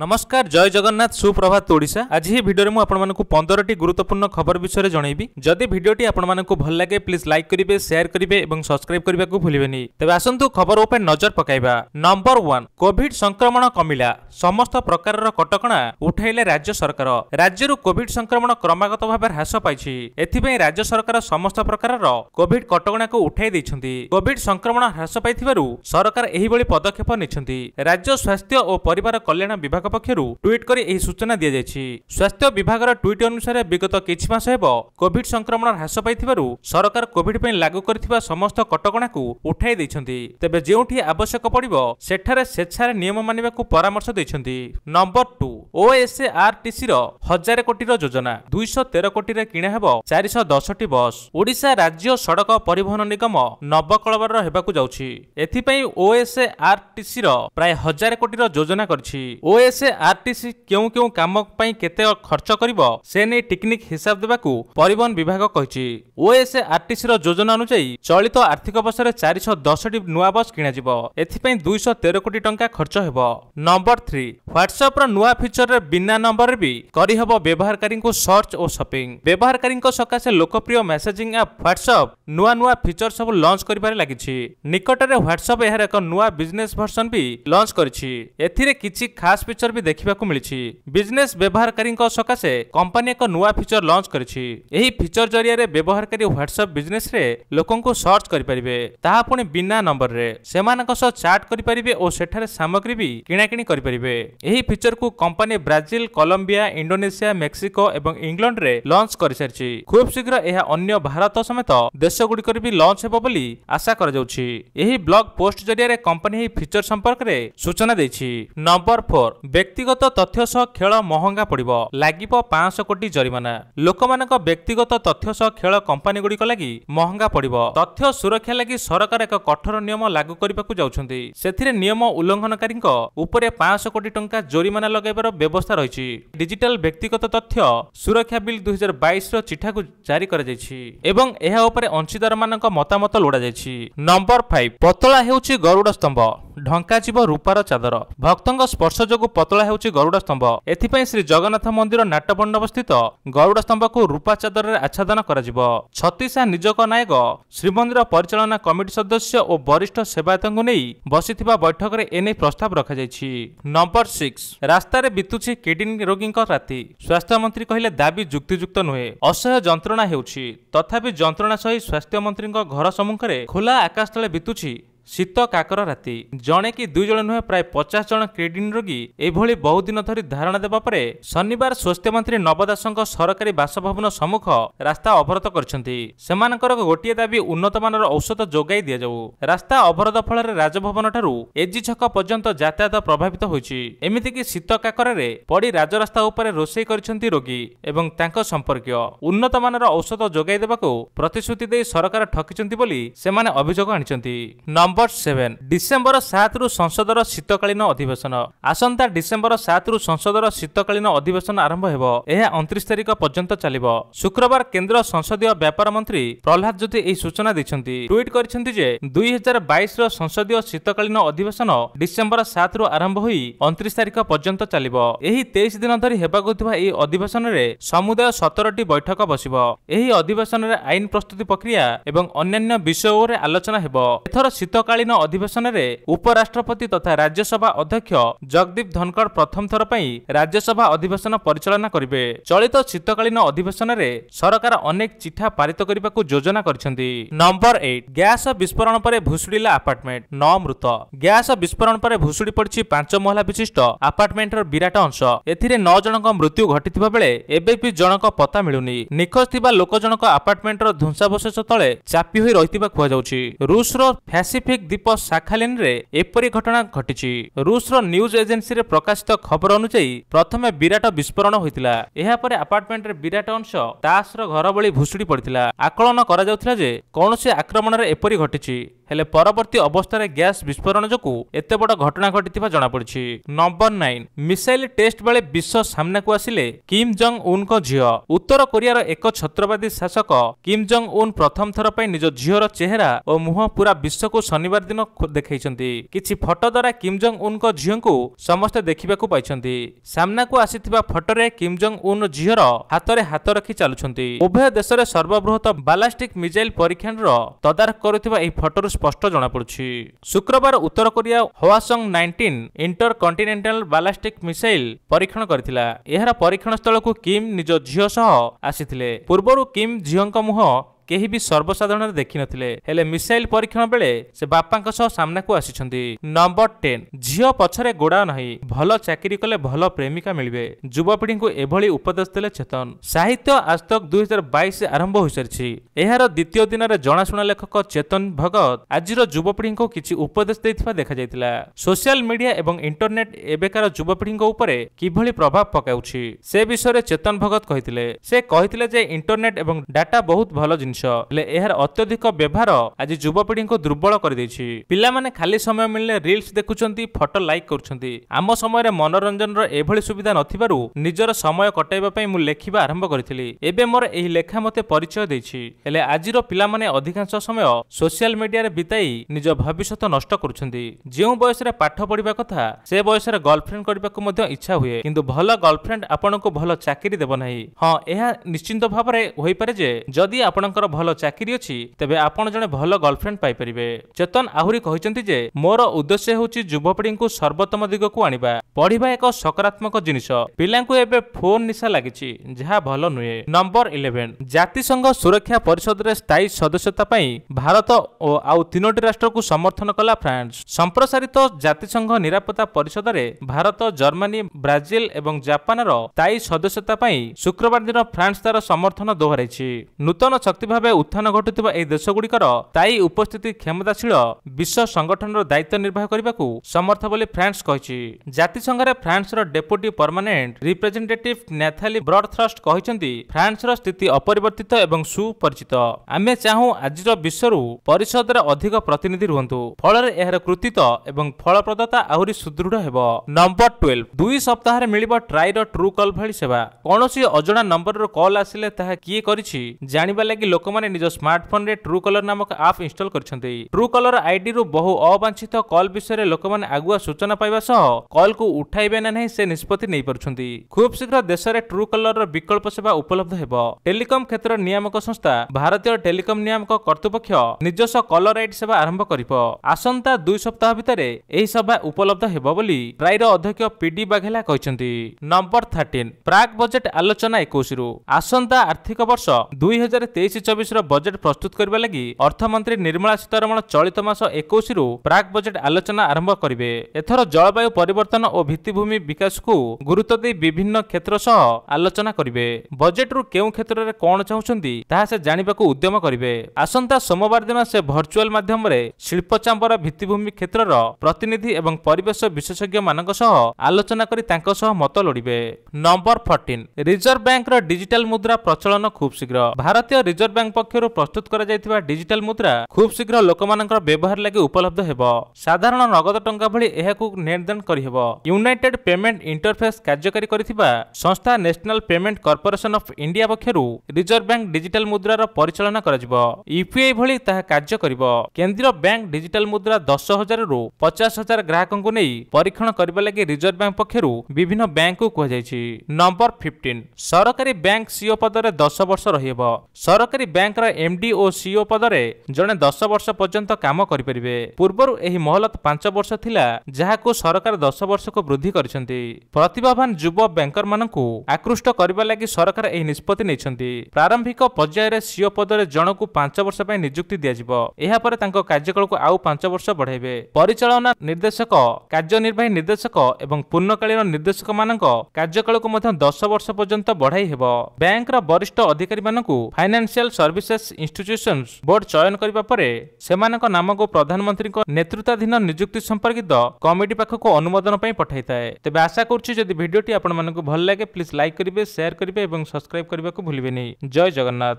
ନମସ୍କାର ଜୟ ଜଗନ୍ନାଥ ସୁପ୍ରଭାତ ଓଡ଼ିଶା ଆଜି ଏହି ଭିଡ଼ିଓରେ ମୁଁ ଆପଣମାନଙ୍କୁ ପନ୍ଦରଟି ଗୁରୁତ୍ୱପୂର୍ଣ୍ଣ ଖବର ବିଷୟରେ ଜଣେଇବି ଯଦି ଭିଡ଼ିଓଟି ଆପଣମାନଙ୍କୁ ଭଲ ଲାଗେ ପ୍ଲିଜ୍ ଲାଇକ୍ କରିବେ ସେୟାର କରିବେ ଏବଂ ସବସ୍କ୍ରାଇବ୍ କରିବାକୁ ଭୁଲିବେନି ତେବେ ଆସନ୍ତୁ ଖବର ଉପରେ ନଜର ପକାଇବା ନମ୍ବର ୱାନ୍ କୋଭିଡ୍ ସଂକ୍ରମଣ କମିଲା ସମସ୍ତ ପ୍ରକାରର କଟକଣା ଉଠାଇଲେ ରାଜ୍ୟ ସରକାର ରାଜ୍ୟରୁ କୋଭିଡ୍ ସଂକ୍ରମଣ କ୍ରମାଗତ ଭାବେ ହ୍ରାସ ପାଇଛି ଏଥିପାଇଁ ରାଜ୍ୟ ସରକାର ସମସ୍ତ ପ୍ରକାରର କୋଭିଡ୍ କଟକଣାକୁ ଉଠାଇ ଦେଇଛନ୍ତି କୋଭିଡ୍ ସଂକ୍ରମଣ ହ୍ରାସ ପାଇଥିବାରୁ ସରକାର ଏହିଭଳି ପଦକ୍ଷେପ ନେଇଛନ୍ତି ରାଜ୍ୟ ସ୍ୱାସ୍ଥ୍ୟ ଓ ପରିବାର କଲ୍ୟାଣ ବିଭାଗ ବିଭାଗ ପକ୍ଷରୁ ଟ୍ୱିଟ୍ କରି ଏହି ସୂଚନା ଦିଆଯାଇଛି ସ୍ୱାସ୍ଥ୍ୟ ବିଭାଗର ଟ୍ୱିଟ୍ ଅନୁସାରେ ବିଗତ କିଛି ମାସ ହେବ କୋଭିଡ୍ ସଂକ୍ରମଣ ହ୍ରାସ ପାଇଥିବାରୁ ସରକାର କୋଭିଡ୍ ପାଇଁ ଲାଗୁ କରିଥିବା ସମସ୍ତ କଟକଣାକୁ ଉଠାଇ ଦେଇଛନ୍ତି ତେବେ ଯେଉଁଠି ଆବଶ୍ୟକ ପଡ଼ିବ ସେଠାରେ ସ୍ୱେଚ୍ଛାରେ ନିୟମ ମାନିବାକୁ ପରାମର୍ଶ ଦେଇଛନ୍ତି ନମ୍ବର ଟୁ ଓଏସ୍ଆର୍ଟିସିର ହଜାରେ କୋଟିର ଯୋଜନା ଦୁଇଶହ ତେର କୋଟିରେ କିଣା ହେବ ଚାରିଶହ ଦଶଟି ବସ୍ ଓଡ଼ିଶା ରାଜ୍ୟ ସଡ଼କ ପରିବହନ ନିଗମ ନବକଳେବର ହେବାକୁ ଯାଉଛି ଏଥିପାଇଁ ଓଏସ୍ଆର୍ଟିସିର ପ୍ରାୟ ହଜାରେ କୋଟିର ଯୋଜନା କରିଛି ଓଏସ୍ ସିଏସ୍ଆର୍ଟିସି କେଉଁ କେଉଁ କାମ ପାଇଁ କେତେ ଖର୍ଚ୍ଚ କରିବ ସେ ନେଇ ଟିକନିକ୍ ହିସାବ ଦେବାକୁ ପରିବହନ ବିଭାଗ କହିଛି ଓଏସ୍ଆର୍ଟିସିର ଯୋଜନା ଅନୁଯାୟୀ ଚଳିତ ଆର୍ଥିକ ବର୍ଷରେ ଚାରିଶହ ଦଶଟି ନୂଆ ବସ୍ କିଣାଯିବ ଏଥିପାଇଁ ଦୁଇଶହ ତେର କୋଟି ଟଙ୍କା ଖର୍ଚ୍ଚ ହେବ ନମ୍ବର ଥ୍ରୀ ହ୍ୱାଟ୍ସଆପ୍ର ନୂଆ ଫିଚରରେ ବିନା ନମ୍ବରରେ ବି କରିହେବ ବ୍ୟବହାରକାରୀଙ୍କୁ ସର୍ଚ୍ଚ ଓ ସପିଂ ବ୍ୟବହାରକାରୀଙ୍କ ସକାଶେ ଲୋକପ୍ରିୟ ମେସେଜିଂ ଆପ୍ ହ୍ୱାଟ୍ସଆପ୍ ନୂଆ ନୂଆ ଫିଚର ସବୁ ଲଞ୍ଚ କରିବାରେ ଲାଗିଛି ନିକଟରେ ହ୍ୱାଟ୍ସଆପ୍ ଏହାର ଏକ ନୂଆ ବିଜନେସ୍ ଭର୍ସନ୍ ବି ଲଞ୍ଚ କରିଛି ଏଥିରେ କିଛି ଖାସ୍ ଫିଚର ଫିଚର ବି ଦେଖିବାକୁ ମିଳିଛି ବିଜନେସ୍ ବ୍ୟବହାରକାରୀଙ୍କ ସକାଶେ କମ୍ପାନୀ ଏକ ନୂଆ ଫିଚର ଲଞ୍ଚ କରିଛି ଏହି ଫିଚର ଜରିଆରେ ବ୍ୟବହାରକାରୀ ହ୍ୱାଟ୍ସଆପ୍ ବିଜନେସ୍ରେ ଲୋକଙ୍କୁ ସର୍ଚ୍ଚ କରିପାରିବେ ତାହା ପୁଣି ବିନା ନମ୍ବରରେ ସେମାନଙ୍କ ସହ ଚାଟ୍ କରିପାରିବେ ଓ ସେଠାରେ ସାମଗ୍ରୀ ବି କିଣାକିଣି କରିପାରିବେ ଏହି ଫିଚରକୁ company Brazil Colombia Indonesia Mexico ଏବଂ ଇଂଲଣ୍ଡରେ ଲଞ୍ଚ କରିସାରିଛି ଖୁବ୍ ଶୀଘ୍ର ଏହା ଅନ୍ୟ ଭାରତ ସମେତ ଦେଶଗୁଡ଼ିକରେ ବି ଲଞ୍ଚ ହେବ ବୋଲି ଆଶା କରାଯାଉଛି ଏହି ବ୍ଲଗ୍ ପୋଷ୍ଟ ଜରିଆରେ କମ୍ପାନୀ ଏହି ଫିଚର ସମ୍ପର୍କରେ ସୂଚନା ଦେଇଛି ନମ୍ବର ଫୋର୍ ବ୍ୟକ୍ତିଗତ ତଥ୍ୟ ସହ ଖେଳ ମହଙ୍ଗା ପଡ଼ିବ ଲାଗିବ ପାଞ୍ଚଶହ କୋଟି ଜରିମାନା ଲୋକମାନଙ୍କ ବ୍ୟକ୍ତିଗତ ତଥ୍ୟ ସହ ଖେଳ କମ୍ପାନୀଗୁଡ଼ିକ ଲାଗି ମହଙ୍ଗା ପଡ଼ିବ ତଥ୍ୟ ସୁରକ୍ଷା ଲାଗି ସରକାର ଏକ କଠୋର ନିୟମ ଲାଗୁ କରିବାକୁ ଯାଉଛନ୍ତି ସେଥିରେ ନିୟମ ଉଲ୍ଲଙ୍ଘନକାରୀଙ୍କ ଉପରେ ପାଞ୍ଚଶହ କୋଟି ଟଙ୍କା ଜୋରିମାନା ଲଗାଇବାର ବ୍ୟବସ୍ଥା ରହିଛି ଡିଜିଟାଲ ବ୍ୟକ୍ତିଗତ ତଥ୍ୟ ସୁରକ୍ଷା ବିଲ୍ ଦୁଇହଜାର ବାଇଶର ଚିଠାକୁ ଜାରି କରାଯାଇଛି ଏବଂ ଏହା ଉପରେ ଅଂଶୀଦାରମାନଙ୍କ ମତାମତ ଲୋଡ଼ାଯାଇଛି ନମ୍ବର ଫାଇଭ୍ ପତଳା ହେଉଛି ଗରୁଡ଼ ସ୍ତମ୍ଭ ଢଙ୍କା ଯିବ ରୂପାର ଚାଦର ଭକ୍ତଙ୍କ ସ୍ପର୍ଶ ଯୋଗୁଁ ପତଳା ହେଉଛି ଗରୁଡ଼ ସ୍ତମ୍ଭ ଏଥିପାଇଁ ଶ୍ରୀ ଜଗନ୍ନାଥ ମନ୍ଦିର ନାଟମଣ୍ଡପ ସ୍ଥିତ ଗରୁଡ଼ ସ୍ତମ୍ଭକୁ ରୂପା ଚାଦରରେ ଆଚ୍ଛାଦନ କରାଯିବ ଛତିଶା ନିଯୋଗ ନାୟକ ଶ୍ରୀମନ୍ଦିର ପରିଚାଳନା କମିଟି ସଦସ୍ୟ ଓ ବରିଷ୍ଠ ସେବାୟତଙ୍କୁ ନେଇ ବସିଥିବା ବୈଠକରେ ଏନେଇ ପ୍ରସ୍ତାବ ରଖାଯାଇଛି ନମ୍ବର ସିକ୍ସ ରାସ୍ତାରେ ବିତୁଛି କିଡ଼ନୀ ରୋଗୀଙ୍କ ରାତି ସ୍ୱାସ୍ଥ୍ୟମନ୍ତ୍ରୀ କହିଲେ ଦାବି ଯୁକ୍ତିଯୁକ୍ତ ନୁହେଁ ଅସହ୍ୟ ଯନ୍ତ୍ରଣା ହେଉଛି ତଥାପି ଯନ୍ତ୍ରଣା ସହି ସ୍ୱାସ୍ଥ୍ୟମନ୍ତ୍ରୀଙ୍କ ଘର ସମ୍ମୁଖରେ ଖୋଲା ଆକାଶ ତଳେ ବିତୁଛି শীত কাকর রাতে জনে কি দুই জন নুহে প্রায় পচাশ জন ক্রেডিন রোগী এভাবে বহুদিন ধরে ধারণা দেওয়া পরে শনিবার স্বাস্থ্যমন্ত্রী নব দাসঙ্ক সরকারি বাসভবন সম্মুখ রাস্তা অবরোধ করছেন সেমানকর গোটিয়ে দাবি উন্নতমানর ঔষধ যোগাই দিয়াযাও রাস্তা অবরোধ ফলরে রাজভবন ঠারু এজি ছক পর্যন্ত যাতায়াত প্রভাবিত হয়েছে এমিতিকি শীত কাকরের পড়ি রাজরাস্তা উপরে রোষেই করেছেন রোগী এবং তাঁক সম্পর্কীয় উন্নতমানর ঔষধ যোগাই দেওয়া প্রতিশ্রুতি দিয়ে সরকার ঠকিছেন বলে সে অভিযোগ আনিছেন নম্বর ରବର୍ଟ ସେଭେନ୍ ଡିସେମ୍ବର ସାତରୁ ସଂସଦର ଶୀତକାଳୀନ ଅଧିବେଶନ ଆସନ୍ତା ଡିସେମ୍ବର ସାତରୁ ସଂସଦର ଶୀତକାଳୀନ ଅଧିବେଶନ ଆରମ୍ଭ ହେବ ଏହା ଅଣତିରିଶ ତାରିଖ ପର୍ଯ୍ୟନ୍ତ ଚାଲିବ ଶୁକ୍ରବାର କେନ୍ଦ୍ର ସଂସଦୀୟ ବ୍ୟାପାର ମନ୍ତ୍ରୀ ପ୍ରହ୍ଲାଦ ଜ୍ୟୋତି ଏହି ସୂଚନା ଦେଇଛନ୍ତି ଟ୍ୱିଟ୍ କରିଛନ୍ତି ଯେ ଦୁଇ ହଜାର ବାଇଶର ସଂସଦୀୟ ଶୀତକାଳୀନ ଅଧିବେଶନ ଡିସେମ୍ବର ସାତରୁ ଆରମ୍ଭ ହୋଇ ଅଣତିରିଶ ତାରିଖ ପର୍ଯ୍ୟନ୍ତ ଚାଲିବ ଏହି ତେଇଶ ଦିନ ଧରି ହେବାକୁ ଥିବା ଏହି ଅଧିବେଶନରେ ସମୁଦାୟ ସତରଟି ବୈଠକ ବସିବ ଏହି ଅଧିବେଶନରେ ଆଇନ ପ୍ରସ୍ତୁତି ପ୍ରକ୍ରିୟା ଏବଂ ଅନ୍ୟାନ୍ୟ ବିଷୟ ଉପରେ ଆଲୋଚନା ହେବ ଏଥର ଶୀତ ଶୀତକାଳୀନ ଅଧିବେଶନରେ ଉପରାଷ୍ଟ୍ରପତି ତଥା ରାଜ୍ୟସଭା ଅଧ୍ୟକ୍ଷ ଜଗଦୀପ ଧନକଡ଼ ପ୍ରଥମ ଥର ପାଇଁ ରାଜ୍ୟସଭା ଅଧିବେଶନ ପରିଚାଳନା କରିବେ ଚଳିତ ଶୀତକାଳୀନ ଅଧିବେଶନରେ ସରକାର ଅନେକ ଚିଠା ପାରିତ କରିବାକୁ ଯୋଜନା କରିଛନ୍ତି ନମ୍ବର ଏଇଟ୍ ଗ୍ୟାସ ବିସ୍ଫୋରଣ ପରେ ଭୁଷୁଡ଼ିଲା ଆପାର୍ଟମେଣ୍ଟ ନ ମୃତ ଗ୍ୟାସ ବିସ୍ଫୋରଣ ପରେ ଭୁଷୁଡ଼ି ପଡ଼ିଛି ପାଞ୍ଚ ମହଲା ବିଶିଷ୍ଟ ଆପାର୍ଟମେଣ୍ଟର ବିରାଟ ଅଂଶ ଏଥିରେ ନଅ ଜଣଙ୍କ ମୃତ୍ୟୁ ଘଟିଥିବା ବେଳେ ଏବେ ବି ଜଣଙ୍କ ପତା ମିଳୁନି ନିଖୋଜ ଥିବା ଲୋକ ଜଣଙ୍କ ଆପାର୍ଟମେଣ୍ଟର ଧ୍ୱଂସାବଶେଷ ତଳେ ଚାପି ହୋଇ ରହିଥିବା କୁହାଯାଉଛି ରୁଷର ଫ୍ୟାସିଫ ପ୍ୟାସିଫିକ୍ ଦ୍ୱୀପ ଶାଖାଲିନ୍ରେ ଏପରି ଘଟଣା ଘଟିଛି ରୁଷର ନ୍ୟୁଜ୍ ଏଜେନ୍ସିରେ ପ୍ରକାଶିତ ଖବର ଅନୁଯାୟୀ ପ୍ରଥମେ ବିରାଟ ବିସ୍ଫୋରଣ ହୋଇଥିଲା ଏହାପରେ ଆପାର୍ଟମେଣ୍ଟରେ ବିରାଟ ଅଂଶ ତାସର ଘର ଭଳି ଭୁଷୁଡ଼ି ପଡ଼ିଥିଲା ଆକଳନ କରାଯାଉଥିଲା ଯେ କୌଣସି ଆକ୍ରମଣରେ ଏପରି ଘଟିଛି ହେଲେ ପରବର୍ତ୍ତୀ ଅବସ୍ଥାରେ ଗ୍ୟାସ୍ ବିସ୍ଫୋରଣ ଯୋଗୁଁ ଏତେ ବଡ଼ ଘଟଣା ଘଟିଥିବା ଜଣାପଡ଼ିଛି ନମ୍ବର ନାଇନ୍ ମିସାଇଲ୍ ଟେଷ୍ଟ ବେଳେ ବିଶ୍ୱ ସାମ୍ନାକୁ ଆସିଲେ କିମ୍ ଜଙ୍ଗ ଉନ୍ଙ୍କ ଝିଅ ଉତ୍ତର କୋରିଆର ଏକ ଛତ୍ରବାଦୀ ଶାସକ କିମ୍ ଜଙ୍ଗ ଉନ୍ ପ୍ରଥମ ଥର ପାଇଁ ନିଜ ଝିଅର ଚେହେରା ଓ ମୁହଁ ପୁରା ବିଶ୍ୱକୁ ଶନିବାର ଦିନ ଦେଖାଇଛନ୍ତି କିଛି ଫଟୋ ଦ୍ୱାରା କିମ୍ ଜଙ୍ଗ ଉନ୍ଙ୍କ ଝିଅଙ୍କୁ ସମସ୍ତେ ଦେଖିବାକୁ ପାଇଛନ୍ତି ସାମ୍ନାକୁ ଆସିଥିବା ଫଟୋରେ କିମ୍ ଜଙ୍ଗ ଉନ୍ ଝିଅର ହାତରେ ହାତ ରଖି ଚାଲୁଛନ୍ତି ଉଭୟ ଦେଶରେ ସର୍ବବୃହତ ବାଲାଷ୍ଟିକ୍ ମିଜାଇଲ୍ ପରୀକ୍ଷଣର ତଦାରଖ କରୁଥିବା ଏହି ଫଟୋରୁ ସ୍ପଷ୍ଟ ଜଣାପଡୁଛି ଶୁକ୍ରବାର ଉତ୍ତର Korea Hwasong nineteen intercontinental ballistic missile ପରୀକ୍ଷଣ କରିଥିଲା ଏହାର ପରୀକ୍ଷଣ ସ୍ଥଳକୁ କିମ୍ ନିଜ ଝିଅ ସହ ଆସିଥିଲେ ପୂର୍ବରୁ କିମ୍ ଝିଅଙ୍କ ମୁହଁ କେହି ବି ସର୍ବସାଧାରଣରେ ଦେଖିନଥିଲେ ହେଲେ ମିସାଇଲ ପରୀକ୍ଷଣ ବେଳେ ସେ ବାପାଙ୍କ ସହ ସାମ୍ନାକୁ ଆସିଛନ୍ତି ନମ୍ବର ଟେନ୍ ଝିଅ ପଛରେ ଗୋଡା ନାହିଁ ଭଲ ଚାକିରି କଲେ ଭଲ ପ୍ରେମିକା ମିଳିବେ ଯୁବପିଢ଼ିଙ୍କୁ ଏଭଳି ଉପଦେଶ ଦେଲେ ଚେତନ ସାହିତ୍ୟ ଆଜତକ ଦୁଇ ହଜାର ବାଇଶ ଆରମ୍ଭ ହୋଇସାରିଛି ଏହାର ଦ୍ୱିତୀୟ ଦିନରେ ଜଣାଶୁଣା ଲେଖକ ଚେତନ ଭଗତ ଆଜିର ଯୁବପିଢ଼ିଙ୍କୁ କିଛି ଉପଦେଶ ଦେଇଥିବା ଦେଖାଯାଇଥିଲା ସୋସିଆଲ ମିଡିଆ ଏବଂ ଇଣ୍ଟରନେଟ୍ ଏବେକାର ଯୁବପିଢ଼ିଙ୍କ ଉପରେ କିଭଳି ପ୍ରଭାବ ପକାଉଛି ସେ ବିଷୟରେ ଚେତନ ଭଗତ କହିଥିଲେ ସେ କହିଥିଲେ ଯେ ଇଣ୍ଟରନେଟ୍ ଏବଂ ଡାଟା ବହୁତ ଭଲ ଜିନିଷ ଜିନିଷ ହେଲେ ଏହାର ଅତ୍ୟଧିକ ବ୍ୟବହାର ଆଜି ଯୁବପିଢ଼ିଙ୍କୁ ଦୁର୍ବଳ କରିଦେଇଛି ପିଲାମାନେ ଖାଲି ସମୟ ମିଳିଲେ ରିଲ୍ସ ଦେଖୁଛନ୍ତି ଫଟୋ ଲାଇକ୍ କରୁଛନ୍ତି ଆମ ସମୟରେ ମନୋରଞ୍ଜନର ଏଭଳି ସୁବିଧା ନଥିବାରୁ ନିଜର ସମୟ କଟାଇବା ପାଇଁ ମୁଁ ଲେଖିବା ଆରମ୍ଭ କରିଥିଲି ଏବେ ମୋର ଏହି ଲେଖା ମୋତେ ପରିଚୟ ଦେଇଛି ହେଲେ ଆଜିର ପିଲାମାନେ ଅଧିକାଂଶ ସମୟ ସୋସିଆଲ ମିଡିଆରେ ବିତାଇ ନିଜ ଭବିଷ୍ୟତ ନଷ୍ଟ କରୁଛନ୍ତି ଯେଉଁ ବୟସରେ ପାଠ ପଢ଼ିବା କଥା ସେ ବୟସରେ ଗର୍ଲଫ୍ରେଣ୍ଡ କରିବାକୁ ମଧ୍ୟ ଇଚ୍ଛା ହୁଏ କିନ୍ତୁ ଭଲ ଗର୍ଲଫ୍ରେଣ୍ଡ ଆପଣଙ୍କୁ ଭଲ ଚାକିରି ଦେବ ନାହିଁ ହଁ ଏହା ନିଶ୍ଚିନ୍ତ ଭାବରେ ହୋଇପାରେ ଯେ ଯଦି ଆପଣଙ୍କର ଭଲ ଚାକିରି ଅଛି ତେବେ ଆପଣ ଜଣେ ଭଲ ଗର୍ଲଫ୍ରେଣ୍ଡ ପାଇପାରିବେ ଚେତନ ଆହୁରି କହିଛନ୍ତି ଯେ ମୋର ଉଦ୍ଦେଶ୍ୟ ହେଉଛି ଯୁବପିଢ଼ିଙ୍କୁ ସର୍ବୋତ୍ତମ ଦିଗକୁ ଆଣିବା ପଢ଼ିବା ଏକ ସକାରାତ୍ମକ ଜିନିଷ ପିଲାଙ୍କୁ ଏବେ ଫୋନ୍ ନିଶା ଲାଗିଛି ଯାହା ଭଲ ନୁହେଁ ନମ୍ବର ଇଲେଭେନ୍ ଜାତିସଂଘ ସୁରକ୍ଷା ପରିଷଦରେ ସ୍ଥାୟୀ ସଦସ୍ୟତା ପାଇଁ ଭାରତ ଓ ଆଉ ତିନୋଟି ରାଷ୍ଟ୍ରକୁ ସମର୍ଥନ କଲା ଫ୍ରାନ୍ସ ସମ୍ପ୍ରସାରିତ ଜାତିସଂଘ ନିରାପତ୍ତା ପରିଷଦରେ ଭାରତ ଜର୍ମାନୀ ବ୍ରାଜିଲ ଏବଂ ଜାପାନର ସ୍ଥାୟୀ ସଦସ୍ୟତା ପାଇଁ ଶୁକ୍ରବାର ଦିନ ଫ୍ରାନ୍ସ ତାର ସମର୍ଥନ ଦୋହରାଇଛି ନୂତନ ଶକ୍ତିଭାବେ ଭାବେ ଉତ୍ଥାନ ଘଟୁଥିବା ଏହି ଦେଶଗୁଡ଼ିକର ସ୍ଥାୟୀ ଉପସ୍ଥିତି କ୍ଷମତାଶୀଳ ବିଶ୍ୱ ସଂଗଠନର ଦାୟିତ୍ୱ ନିର୍ବାହ କରିବାକୁ ସମର୍ଥ ବୋଲି ଫ୍ରାନ୍ସ କହିଛି ଜାତିସଂଘରେ ଫ୍ରାନ୍ସର deputy permanent representative Nathalie Broadhurst କହିଛନ୍ତି ଫ୍ରାନ୍ସର ସ୍ଥିତି ଅପରିବର୍ତ୍ତିତ ଏବଂ ସୁପରିଚିତ ଆମେ ଚାହୁଁ ଆଜିର ବିଶ୍ୱରୁ ପରିଷଦରେ ଅଧିକ ପ୍ରତିନିଧି ରୁହନ୍ତୁ ଫଳରେ ଏହାର କୃତିତ୍ୱ ଏବଂ ଫଳପ୍ରଦତା ଆହୁରି ସୁଦୃଢ଼ ହେବ ନମ୍ବର ଟୁଏଲ୍ଭ ଦୁଇ ସପ୍ତାହରେ ମିଳିବ ଟ୍ରାଇର ଟ୍ରୁ କଲ୍ ଭଳି ସେବା କୌଣସି ଅଜଣା ନମ୍ବରରୁ କଲ୍ ଆସିଲେ ତାହା କିଏ କରିଛି ଜାଣିବା ଲାଗି ଲୋକ ଲୋକମାନେ ନିଜ ସ୍ମାର୍ଟଫୋନରେ ଟ୍ରୁ କଲର ନାମକ ଆପ୍ ଇନଷ୍ଟଲ କରିଛନ୍ତି ଟ୍ରୁ କଲର ଆଇଡିରୁ ବହୁ ଅବାଞ୍ଛିତ କଲ୍ ବିଷୟରେ ଲୋକମାନେ ଆଗୁଆ ସୂଚନା ପାଇବା ସହ କଲ୍କୁ ଉଠାଇବେ ନା ନାହିଁ ସେ ନିଷ୍ପତ୍ତି ନେଇପାରୁଛନ୍ତି ଖୁବ୍ ଶୀଘ୍ର ଦେଶରେ ଟ୍ରୁ କଲରର ବିକଳ୍ପ ସେବା ଉପଲବ୍ଧ ହେବ ଟେଲିକମ୍ କ୍ଷେତ୍ର ନିୟାମକ ସଂସ୍ଥା ଭାରତୀୟ ଟେଲିକମ୍ ନିୟାମକ କର୍ତ୍ତୃପକ୍ଷ ନିଜସ୍ୱ କଲର ଆଇଡି ସେବା ଆରମ୍ଭ କରିବ ଆସନ୍ତା ଦୁଇ ସପ୍ତାହ ଭିତରେ ଏହି ସେବା ଉପଲବ୍ଧ ହେବ ବୋଲି ଟ୍ରାଇର ଅଧ୍ୟକ୍ଷ ପିଡି ବାଘେଲା କହିଛନ୍ତି ନମ୍ବର ଥାର୍ଟିନ୍ ପ୍ରାକ୍ ବଜେଟ୍ ଆଲୋଚନା ଏକୋଇଶରୁ ଆସନ୍ତା ଆର୍ଥିକ ବର୍ଷ ଦୁଇ ହଜାର ତେଇଶ ଚବିଶର ବଜେଟ୍ ପ୍ରସ୍ତୁତ କରିବା ଲାଗି ଅର୍ଥମନ୍ତ୍ରୀ ନିର୍ମଳା ସୀତାରମଣ ଚଳିତ ମାସ ଏକୋଇଶରୁ ପ୍ରାକ୍ ବଜେଟ୍ ଆଲୋଚନା ଆରମ୍ଭ କରିବେ ଏଥର ଜଳବାୟୁ ପରିବର୍ତ୍ତନ ଓ ଭିତ୍ତିଭୂମି ବିକାଶକୁ ଗୁରୁତ୍ୱ ଦେଇ ବିଭିନ୍ନ କ୍ଷେତ୍ର ସହ ଆଲୋଚନା କରିବେ ବଜେଟ୍ରୁ କେଉଁ କ୍ଷେତ୍ରରେ କ'ଣ ଚାହୁଁଛନ୍ତି ତାହା ସେ ଜାଣିବାକୁ ଉଦ୍ୟମ କରିବେ ଆସନ୍ତା ସୋମବାର ଦିନ ସେ ଭର୍ଚୁଆଲ୍ ମାଧ୍ୟମରେ ଶିଳ୍ପ ଚାମ୍ବର ଭିତ୍ତିଭୂମି କ୍ଷେତ୍ରର ପ୍ରତିନିଧି ଏବଂ ପରିବେଶ ବିଶେଷଜ୍ଞମାନଙ୍କ ସହ ଆଲୋଚନା କରି ତାଙ୍କ ସହ ମତ ଲୋଡ଼ିବେ ନମ୍ବର ଫର୍ଟିନ୍ ରିଜର୍ଭ ବ୍ୟାଙ୍କର ଡିଜିଟାଲ୍ ମୁଦ୍ରା ପ୍ରଚଳନ ଖୁବ୍ ଶୀଘ୍ର ଭାରତୀୟ ରିଜର୍ଭ ବ୍ୟାଙ୍କ ପକ୍ଷରୁ ପ୍ରସ୍ତୁତ କରାଯାଇଥିବା ଡିଜିଟାଲ ମୁଦ୍ରା ଖୁବ୍ ଶୀଘ୍ର ଲୋକମାନଙ୍କର ବ୍ୟବହାର ଲାଗି ଉପଲବ୍ଧ ହେବ ସାଧାରଣ ନଗଦ ଟଙ୍କା ଭଳି ଏହାକୁ ନେଣଦେଣ କରିହେବ ୟୁନାଇଟେଡ୍ ପେମେଣ୍ଟ ଇଣ୍ଟରଫେସ୍ କାର୍ଯ୍ୟକାରୀ କରିଥିବା ସଂସ୍ଥା national payment corporation of India ପକ୍ଷରୁ ରିଜର୍ଭ ବ୍ୟାଙ୍କ ଡିଜିଟାଲ ମୁଦ୍ରାର ପରିଚାଳନା କରାଯିବ ୟୁପିଆଇ ଭଳି ତାହା କାର୍ଯ୍ୟ କରିବ କେନ୍ଦ୍ରୀୟ ବ୍ୟାଙ୍କ ଡିଜିଟାଲ ମୁଦ୍ରା ଦଶ ହଜାରରୁ ପଚାଶ ହଜାର ଗ୍ରାହକଙ୍କୁ ନେଇ ପରୀକ୍ଷଣ କରିବା ଲାଗି ରିଜର୍ଭ ବ୍ୟାଙ୍କ ପକ୍ଷରୁ ବିଭିନ୍ନ ବ୍ୟାଙ୍କକୁ କୁହାଯାଇଛି ନମ୍ବର ଫିଫ୍ଟିନ୍ ସରକାରୀ ବ୍ୟାଙ୍କ ସିଓ ପଦରେ ଦଶ ବର୍ଷ ରହିବ ସରକାରୀ ବ୍ୟାଙ୍କର ଏମ୍ଡି ଓ ସିଇଓ ପଦରେ ଜଣେ ଦଶ ବର୍ଷ ପର୍ଯ୍ୟନ୍ତ କାମ କରିପାରିବେ ପୂର୍ବରୁ ଏହି ମହଲତ ପାଞ୍ଚ ବର୍ଷ ଥିଲା ଯାହାକୁ ସରକାର ଦଶ ବର୍ଷକୁ ବୃଦ୍ଧି କରିଛନ୍ତି ପ୍ରତିଭାବାନ ଯୁବ ବ୍ୟାଙ୍କରମାନଙ୍କୁ ଆକୃଷ୍ଟ କରିବା ଲାଗି ସରକାର ଏହି ନିଷ୍ପତ୍ତି ନେଇଛନ୍ତି ପ୍ରାରମ୍ଭିକ ପର୍ଯ୍ୟାୟରେ ସିଓ ପଦରେ ଜଣକୁ ପାଞ୍ଚ ବର୍ଷ ପାଇଁ ନିଯୁକ୍ତି ଦିଆଯିବ ଏହାପରେ ତାଙ୍କ କାର୍ଯ୍ୟକଳକୁ ଆଉ ପାଞ୍ଚ ବର୍ଷ ବଢ଼ାଇବେ ପରିଚାଳନା ନିର୍ଦ୍ଦେଶକ କାର୍ଯ୍ୟନିର୍ବାହୀ ନିର୍ଦ୍ଦେଶକ ଏବଂ ପୂର୍ଣ୍ଣକାଳୀନ ନିର୍ଦ୍ଦେଶକମାନଙ୍କ କାର୍ଯ୍ୟକାଳକୁ ମଧ୍ୟ ଦଶ ବର୍ଷ ପର୍ଯ୍ୟନ୍ତ ବଢ଼ାଇ ହେବ ବ୍ୟାଙ୍କର ବରିଷ୍ଠ ଅଧିକାରୀମାନଙ୍କୁ ଫାଇନାନ୍ସିଆଲ ସର୍ଭିସେସ୍ ଇନ୍ଷ୍ଟିଚ୍ୟୁସନ୍ସ ବୋର୍ଡ ଚୟନ କରିବା ପରେ ସେମାନଙ୍କ ନାମକୁ ପ୍ରଧାନମନ୍ତ୍ରୀଙ୍କ ନେତୃତ୍ୱାଧୀନ ନିଯୁକ୍ତି ସମ୍ପର୍କିତ କମିଟି ପାଖକୁ ଅନୁମୋଦନ ପାଇଁ ପଠାଇଥାଏ ତେବେ ଆଶା କରୁଛି ଯଦି ଭିଡ଼ିଓଟି ଆପଣମାନଙ୍କୁ ଭଲ ଲାଗେ ପ୍ଲିଜ୍ ଲାଇକ୍ କରିବେ ସେୟାର କରିବେ ଏବଂ ସବସ୍କ୍ରାଇବ୍ କରିବାକୁ ଭୁଲିବେନି ଜୟ ଜଗନ୍ନାଥ